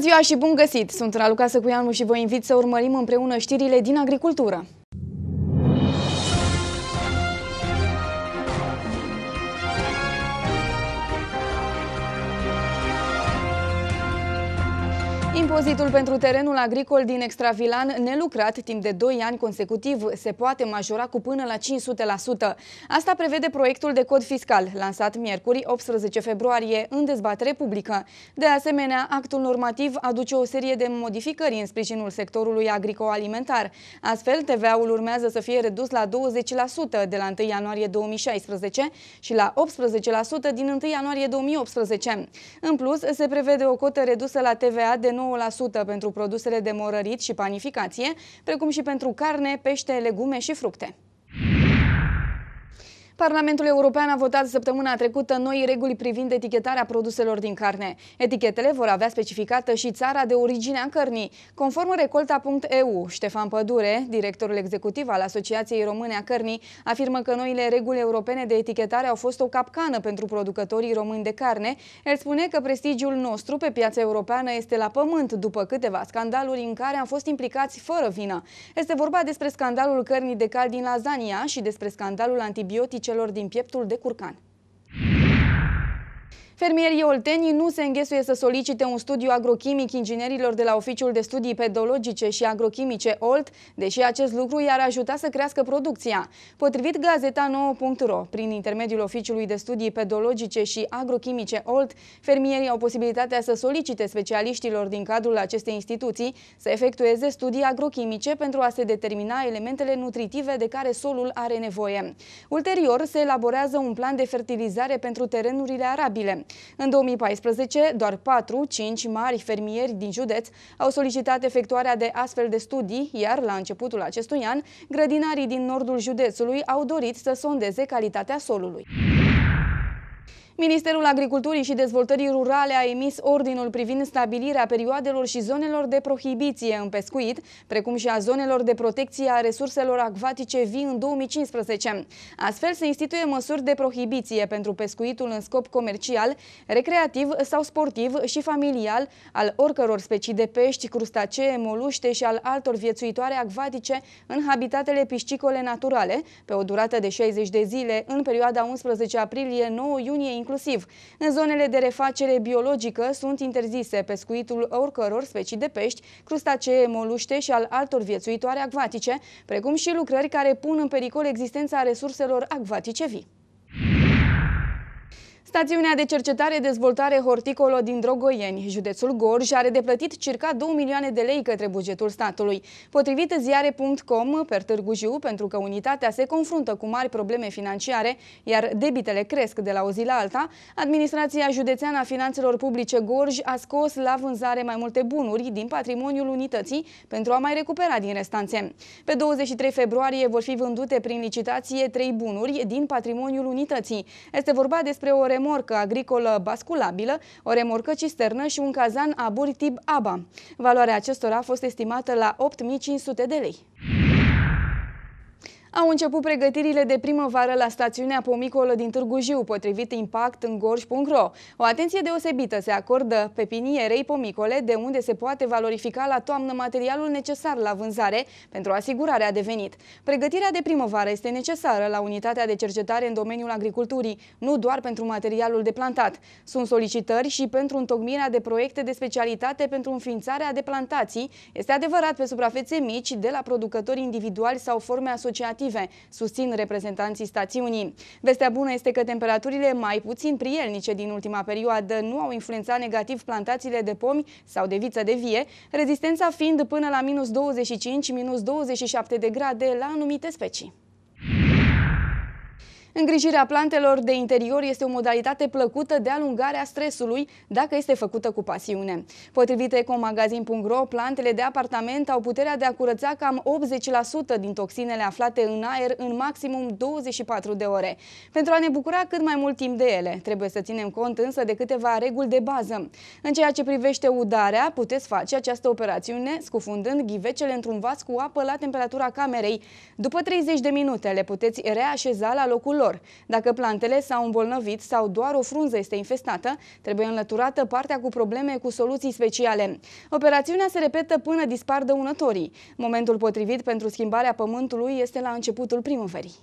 ziua și bun găsit! Sunt Raluca Săcuianu și vă invit să urmărim împreună știrile din agricultură. Impozitul pentru terenul agricol din Extravilan, nelucrat timp de 2 ani consecutiv, se poate majora cu până la 500%. Asta prevede proiectul de cod fiscal, lansat miercuri 18 februarie, în dezbatere publică. De asemenea, actul normativ aduce o serie de modificări în sprijinul sectorului agricoalimentar. Astfel, TVA-ul urmează să fie redus la 20% de la 1 ianuarie 2016 și la 18% din 1 ianuarie 2018. În plus, se prevede o cotă redusă la TVA de 9 pentru produsele de morărit și panificație, precum și pentru carne, pește, legume și fructe. Parlamentul European a votat săptămâna trecută noi reguli privind etichetarea produselor din carne. Etichetele vor avea specificată și țara de origine a cărnii. Conform recolta.eu, Ștefan Pădure, directorul executiv al Asociației Române a Cărnii, afirmă că noile reguli europene de etichetare au fost o capcană pentru producătorii români de carne. El spune că prestigiul nostru pe piața europeană este la pământ după câteva scandaluri în care am fost implicați fără vină. Este vorba despre scandalul cărnii de cal din Lazania și despre scandalul antibiotice celor din pieptul de curcan. Fermierii oltenii nu se înghesuie să solicite un studiu agrochimic inginerilor de la Oficiul de Studii Pedologice și Agrochimice OLT, deși acest lucru i-ar ajuta să crească producția. Potrivit Gazeta 9.ro, prin intermediul Oficiului de Studii Pedologice și Agrochimice OLT, fermierii au posibilitatea să solicite specialiștilor din cadrul acestei instituții să efectueze studii agrochimice pentru a se determina elementele nutritive de care solul are nevoie. Ulterior, se elaborează un plan de fertilizare pentru terenurile arabile. În 2014, doar 4-5 mari fermieri din județ au solicitat efectuarea de astfel de studii, iar la începutul acestui an, grădinarii din nordul județului au dorit să sondeze calitatea solului. Ministerul Agriculturii și Dezvoltării Rurale a emis ordinul privind stabilirea perioadelor și zonelor de prohibiție în pescuit, precum și a zonelor de protecție a resurselor acvatice vii în 2015. Astfel se instituie măsuri de prohibiție pentru pescuitul în scop comercial, recreativ sau sportiv și familial al oricăror specii de pești, crustacee, moluște și al altor viețuitoare acvatice în habitatele piscicole naturale, pe o durată de 60 de zile, în perioada 11 aprilie-9 iunie inclusiv inclusiv. În zonele de refacere biologică sunt interzise pescuitul oricăror specii de pești, crustacee, moluște și al altor viețuitoare acvatice, precum și lucrări care pun în pericol existența resurselor acvatice vii. Stațiunea de cercetare dezvoltare horticolo din Drogoieni, județul Gorj, are de plătit circa 2 milioane de lei către bugetul statului. Potrivit ziare.com, per Târgu Jiu, pentru că unitatea se confruntă cu mari probleme financiare, iar debitele cresc de la o zi la alta, Administrația Județeană a Finanțelor Publice Gorj a scos la vânzare mai multe bunuri din patrimoniul unității pentru a mai recupera din restanțe. Pe 23 februarie vor fi vândute prin licitație trei bunuri din patrimoniul unității. Este vorba despre o remorcă agricolă basculabilă, o remorcă cisternă și un cazan aburi tip ABA. Valoarea acestora a fost estimată la 8.500 de lei. Au început pregătirile de primăvară la stațiunea Pomicolă din Târgu Jiu, potrivit Impact în Gorj.ro. O atenție deosebită se acordă pepinierei pomicole, de unde se poate valorifica la toamnă materialul necesar la vânzare pentru asigurarea de venit. Pregătirea de primăvară este necesară la unitatea de cercetare în domeniul agriculturii, nu doar pentru materialul de plantat. Sunt solicitări și pentru întocmirea de proiecte de specialitate pentru înființarea de plantații, este adevărat pe suprafețe mici, de la producători individuali sau forme asociative negative, susțin reprezentanții stațiunii. Vestea bună este că temperaturile mai puțin prielnice din ultima perioadă nu au influențat negativ plantațiile de pomi sau de viță de vie, rezistența fiind până la minus 25-27 de grade la anumite specii. Îngrijirea plantelor de interior este o modalitate plăcută de alungare a stresului dacă este făcută cu pasiune. Potrivit ecomagazin.ro, plantele de apartament au puterea de a curăța cam 80% din toxinele aflate în aer în maximum 24 de ore. Pentru a ne bucura cât mai mult timp de ele, trebuie să ținem cont însă de câteva reguli de bază. În ceea ce privește udarea, puteți face această operațiune scufundând ghivecele într-un vas cu apă la temperatura camerei. După 30 de minute le puteți reașeza la locul lor. Dacă plantele s-au îmbolnăvit sau doar o frunză este infestată, trebuie înlăturată partea cu probleme cu soluții speciale. Operațiunea se repetă până dispar dăunătorii. Momentul potrivit pentru schimbarea pământului este la începutul primăverii.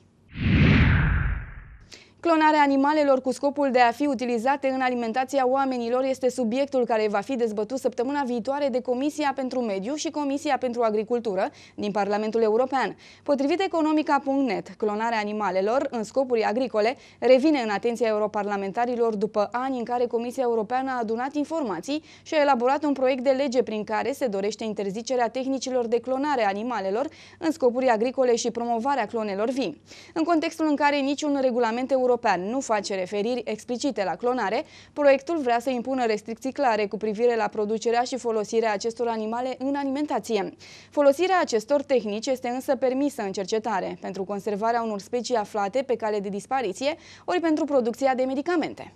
Clonarea animalelor cu scopul de a fi utilizate în alimentația oamenilor este subiectul care va fi dezbătut săptămâna viitoare de Comisia pentru Mediu și Comisia pentru Agricultură din Parlamentul European. Potrivit economica.net, clonarea animalelor în scopuri agricole revine în atenția europarlamentarilor după ani în care Comisia Europeană a adunat informații și a elaborat un proiect de lege prin care se dorește interzicerea tehnicilor de clonare a animalelor în scopuri agricole și promovarea clonelor vii. În contextul în care niciun regulament european european nu face referiri explicite la clonare, proiectul vrea să impună restricții clare cu privire la producerea și folosirea acestor animale în alimentație. Folosirea acestor tehnici este însă permisă în cercetare pentru conservarea unor specii aflate pe cale de dispariție ori pentru producția de medicamente.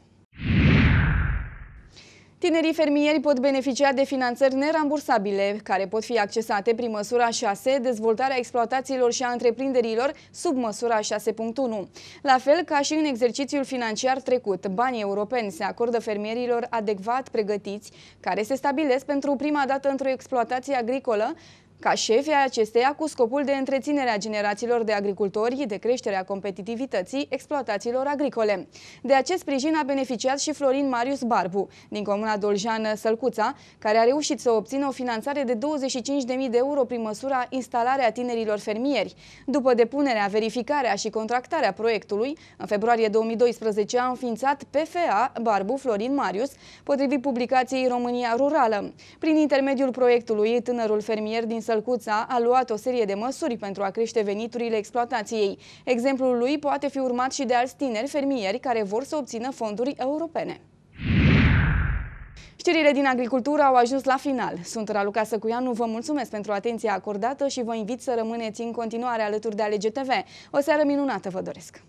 Tinerii fermieri pot beneficia de finanțări nerambursabile, care pot fi accesate prin măsura 6, dezvoltarea exploatațiilor și a întreprinderilor, sub măsura 6.1. La fel ca și în exercițiul financiar trecut, banii europeni se acordă fermierilor adecvat pregătiți, care se stabilesc pentru prima dată într-o exploatație agricolă, ca șefi ai acesteia cu scopul de întreținerea generațiilor de agricultori, de creșterea competitivității exploatațiilor agricole. De acest sprijin a beneficiat și Florin Marius Barbu, din comuna Doljeană Sălcuța, care a reușit să obțină o finanțare de 25.000 de euro prin măsura instalarea tinerilor fermieri. După depunerea, verificarea și contractarea proiectului, în februarie 2012 a înființat PFA Barbu Florin Marius, potrivit publicației România Rurală. Prin intermediul proiectului, tânărul fermier din Sălcuța Sălcuța a luat o serie de măsuri pentru a crește veniturile exploatației. Exemplul lui poate fi urmat și de alți tineri fermieri care vor să obțină fonduri europene. Știrile din agricultură au ajuns la final. Sunt Raluca Săcuianu, vă mulțumesc pentru atenția acordată și vă invit să rămâneți în continuare alături de Alege TV. O seară minunată vă doresc!